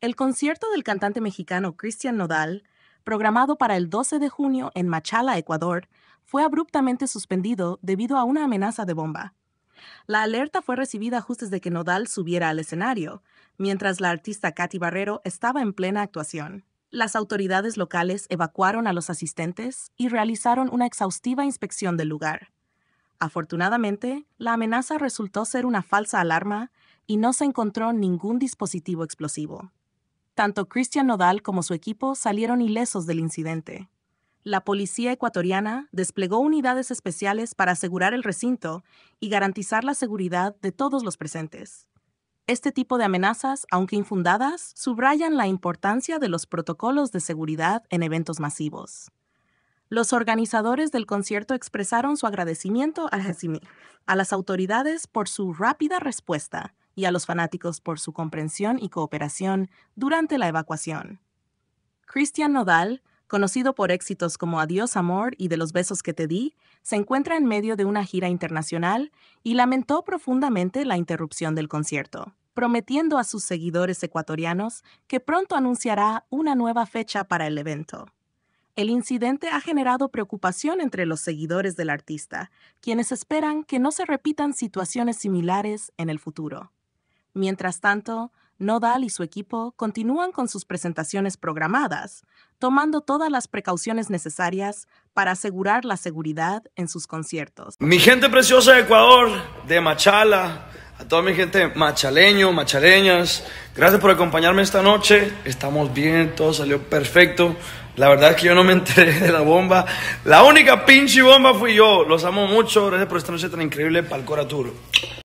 El concierto del cantante mexicano Cristian Nodal, programado para el 12 de junio en Machala, Ecuador, fue abruptamente suspendido debido a una amenaza de bomba. La alerta fue recibida justo desde que Nodal subiera al escenario, mientras la artista Katy Barrero estaba en plena actuación. Las autoridades locales evacuaron a los asistentes y realizaron una exhaustiva inspección del lugar. Afortunadamente, la amenaza resultó ser una falsa alarma y no se encontró ningún dispositivo explosivo. Tanto Cristian Nodal como su equipo salieron ilesos del incidente. La policía ecuatoriana desplegó unidades especiales para asegurar el recinto y garantizar la seguridad de todos los presentes. Este tipo de amenazas, aunque infundadas, subrayan la importancia de los protocolos de seguridad en eventos masivos. Los organizadores del concierto expresaron su agradecimiento al a las autoridades por su rápida respuesta y a los fanáticos por su comprensión y cooperación durante la evacuación. Christian Nodal, conocido por éxitos como Adiós Amor y De los Besos que te di, se encuentra en medio de una gira internacional y lamentó profundamente la interrupción del concierto, prometiendo a sus seguidores ecuatorianos que pronto anunciará una nueva fecha para el evento. El incidente ha generado preocupación entre los seguidores del artista, quienes esperan que no se repitan situaciones similares en el futuro. Mientras tanto, Nodal y su equipo continúan con sus presentaciones programadas, tomando todas las precauciones necesarias para asegurar la seguridad en sus conciertos. Mi gente preciosa de Ecuador, de Machala, a toda mi gente machaleño, machaleñas, gracias por acompañarme esta noche. Estamos bien, todo salió perfecto. La verdad es que yo no me enteré de la bomba. La única pinche bomba fui yo. Los amo mucho. Gracias por esta noche tan increíble, Cora Tour.